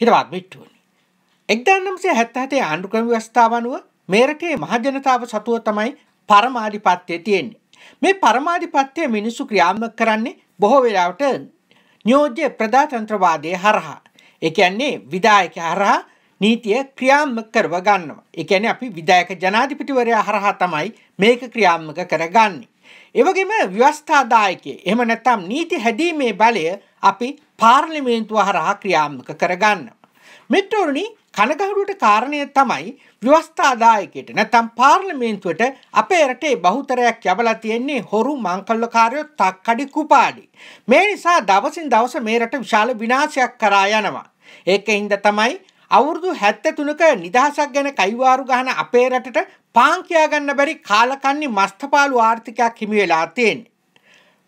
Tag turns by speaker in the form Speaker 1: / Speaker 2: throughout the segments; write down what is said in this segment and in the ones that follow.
Speaker 1: හිතවත් බිට්ටුවනි. එක්දාන්නම්සේ හැත්තහතේ ආණ්ඩුක්‍රම ව්‍යවස්ථාව අනුව මේරටේ මහජනතාව සතුව තමයි පරමාධිපත්‍යය තියෙන්නේ. මේ පරමාධිපත්‍යය මිනිස්සු ක්‍රියාත්මක කරන්නේ බොහෝ වෙලාවට නියෝජ්‍ය ප්‍රජාතන්ත්‍රවාදයේ හරහා. ඒ කියන්නේ විධායක හරහා නීතිය ක්‍රියාත්මක කරව ගන්නවා. ඒ කියන්නේ අපි විධායක ජනාධිපතිවරයා හරහා තමයි මේක ක්‍රියාත්මක කරගන්නේ. ඒ වගේම ව්‍යවස්ථාදායකයේ එහෙම නැත්නම් නීති හැදීමේ බලය අපි පාර්ලිමේන්තුව හරහා ක්‍රියාත්මක කරගන්න. මෙට්ටෝරණි කනගහරුවට කාරණය තමයි ව්‍යවස්ථාදායකයට නැතම් පාර්ලිමේන්තුවට අපේ රටේ බහුතරයක් යබලා තියෙන්නේ හොරු මංකල්ලකාරයෝ තක්කඩි කුපාඩි. මේ නිසා දවසින් දවස මේ රට විශාල විනාශයක් කරා යනවා. ඒක හින්දා තමයි අවුරුදු 73ක නිදහසක් ගැන කයිවාරු ගහන අපේ රටට පාන් කියා ගන්න බැරි කාලකන්ණි මස්තපාලු ආර්ථිකයක් හිමි වෙලා තියෙන්නේ.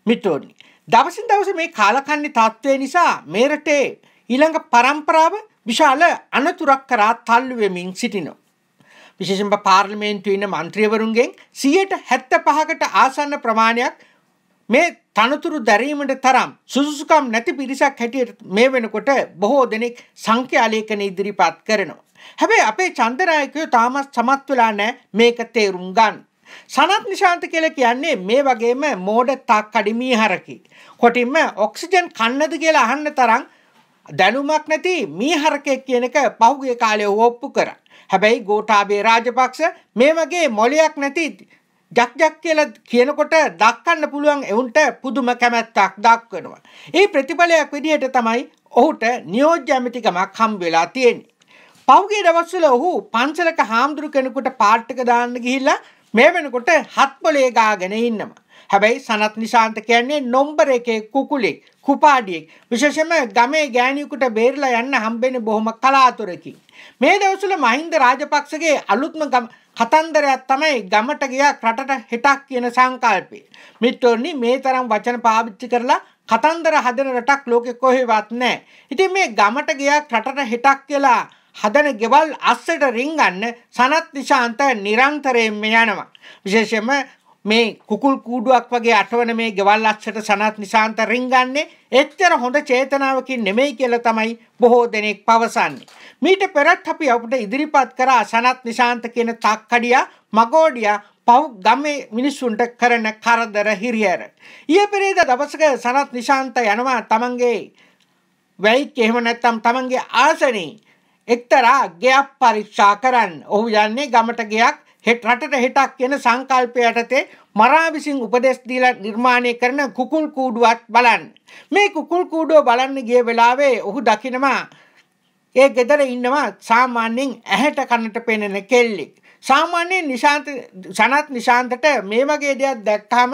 Speaker 1: මිටෝනි දවසින් දවස මේ කාලකන්නේ තත්ත්වය නිසා මේරටේ ඊළඟ පරම්පරාව විශාල අනතුරක් කරා තල්ලුවමින් සිටිනෝ. විශේෂම පාර්ලිමේන්තු ඉන්න මන්ත්‍රීවරුන්ගෙන් සියයට හැත්ත පහකට ආසන්න ප්‍රමාණයක් මේ තනතුරු දැරීමට තරම් සුසුකම් නැති පිරිසක් හැටියට මේ වෙනකොට බොහෝ දෙනෙක් සංඛ්‍යාලේකන ඉදිරිපත් කරනවා. හැබැයි අපේ චන්දනායකයෝ තාමත් සමත් වෙලා නෑ මේක තේරුම් ගන්න. සනත් නිශාන්ත කියලා කියන්නේ මේ වගේම මෝඩ තක් කඩිමී හරකි. කොටින්ම ඔක්සිජන් කන්නද කියලා අහන්න තරම් දැනුමක් නැති මීහරකෙක් කියන එක පහුගිය කාලේ ඔප්පු කරා. හැබැයි ගෝඨාභය රාජපක්ෂ මේ වගේ මොලයක් නැති ජක්ජක් කියලා කියනකොට දක්කන්න පුළුවන් එවුන්ට පුදුම කැමැත්තක් දක්වනවා. ඒ ප්‍රතිඵලයක් විදිහට තමයි ඔහුට නියෝජ්‍ය ඇමතිකමක් හම් වෙලා තියෙන්නේ. පෞගේ දවස්වල ඔහු පන්සලක හාමුදුරු කෙනෙකුට පාට්ටක දාන්න ගිහිල්ලා මේ වෙනකොට හත්වලේ ගාගෙන ඉන්නවා. හැබැයි සනත් නිශාන්ත කියන්නේ නොම්බර එකේ කුකුලෙක් කුපාඩියෙක් විශේෂම ගමේ ගෑණියෙකුට බේරලා යන්න හම්බෙන බොහොම කලාතුරකින් මේ දවස්වල මහින්ද රාජපක්ෂගේ අලුත්ම කතන්දරයක් තමයි ගමට ගියා රටට හෙටක් කියන සංකල්පය මිත්‍රෝනි මේ තරම් වචන පාවිච්චි කරලා කතන්දර හදන රටක් ලෝකෙ කොහෙවත් නැහැ ඉතින් මේ ගමට ගියා රටට හෙටක් කියලා හදන ගෙවල් අස්සට රිංගන්න සනත් නිශාන්ත නිරන්තරයෙන්ම යනවා. විශේෂයෙන්ම මේ කුකුල් කූඩුවක් වගේ අටවන මේ ගෙවල් අස්සට සනත් නිශාන්ත රිංගන්නේ එච්චර හොඳ චේතනාවකින් නෙමෙයි කියලා තමයි බොහෝ දෙනෙක් පවසන්නේ. මීට පෙරත් අපි අපිට ඉදිරිපත් කරා සනත් නිශාන්ත කියන තක්කඩියා මගෝඩියා පව් ගමේ මිනිස්සුන්ට කරන කරදර හිරිහැර. ඊය පෙරේද දවසක සනත් නිශාන්ත යනවා තමන්ගේ වැයික් එහෙම නැත්නම් තමන්ගේ ආසනේ එක්තරා ගෙයක් පරික්ෂා කරන්න. ඔහු යන්නේ ගමට ගෙයක් හෙට රටට හෙටක් කියන සංකල්පය යටතේ මරා විසින් උපදෙස් දීලා නිර්මාණය කරන කුකුල් කූඩුවක් බලන්න. මේ කුකුල් කූඩුව බලන්න ගිය වෙලාවේ ඔහු දකිනවා ඒ ගෙදර ඉන්නවා සාමාන්‍යයෙන් ඇහැට කනට පෙනෙන කෙල්ලෙක්. සාමාන්‍යයෙන් නිශාන්ත සනත් නිශාන්තට මේ වගේ දෙයක් දැක්කම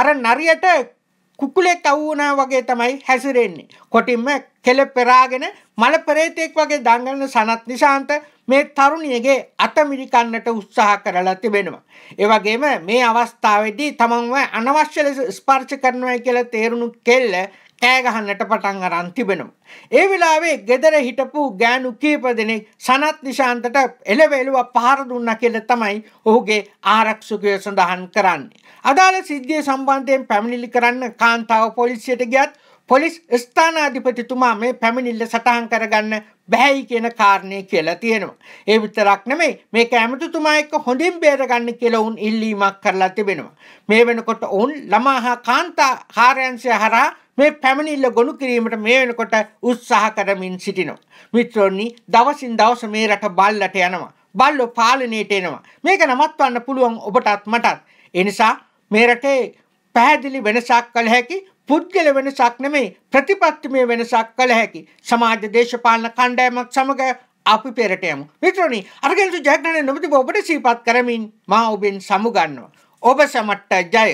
Speaker 1: අර නරියට කුකුලෙක් අවුනා වගේ තමයි හැසිරෙන්නේ. කොටින්ම කෙල පෙරාගෙන මල පෙරේතෙක් වගේ දඟලන සනත් නිශාන්ත මේ තරුණියගේ අත මිරිකන්නට උත්සාහ කරලා තිබෙනවා. ඒ වගේම මේ අවස්ථාවේදී තමන්ව අනවශ්‍ය ලෙස ස්පර්ශ කරනවා කියලා තේරුණු කෙල්ල කෑගහන්නට පටන් අරන් තිබෙනවා. ඒ වෙලාවේ ගෙදර හිටපු ගෑනු කීප දෙනෙක් සනත් නිශාන්තට එළවෙලුව පහර දුන්නා කියලා තමයි ඔහුගේ ආරක්ෂකය සඳහන් කරන්නේ. අදාළ සිද්ධිය සම්බන්ධයෙන් පැමිණිලි කරන්න කාන්තාව පොලිසියට ගියත් පොලිස් ස්ථානාධිපතිතුමා මේ පැමිණිල්ල සටහන් කරගන්න බැහැයි කියන කාරණය කියලා තියෙනවා. ඒ විතරක් නෙමෙයි මේක ඇමතුතුමා එක්ක හොඳින් බේරගන්න කියලා ඔවුන් ඉල්ලීමක් කරලා තිබෙනවා. මේ වෙනකොට ඔවුන් ළමා හා කාන්තා කාර්යංශය හරහා මේ පැමිණිල්ල ගොනු කිරීමට මේ වෙනකොට උත්සාහ කරමින් සිටිනවා. මිත්‍රෝනි දවසින් දවස මේ රට බල්ලට යනවා. බල්ලෝ පාලනයට එනවා. මේක නවත්වන්න පුළුවන් ඔබටත් මටත්. ඒ නිසා මේ රටේ පැහැදිලි වෙනසක් කළ හැකි පුද්ගල වෙනසක් නෙමෙයි ප්‍රතිපත්තිමය වෙනසක් කළ හැකි සමාජ දේශපාලන කණ්ඩායමක් සමග අපි පෙරට යමු. මිත්‍රෝනි අරගෙනතු ජයග්‍රහණය නොමැතිව ඔබට සිහිපත් කරමින් මා ඔබෙන් සමුගන්නවා. ඔබ සමට්ට ජය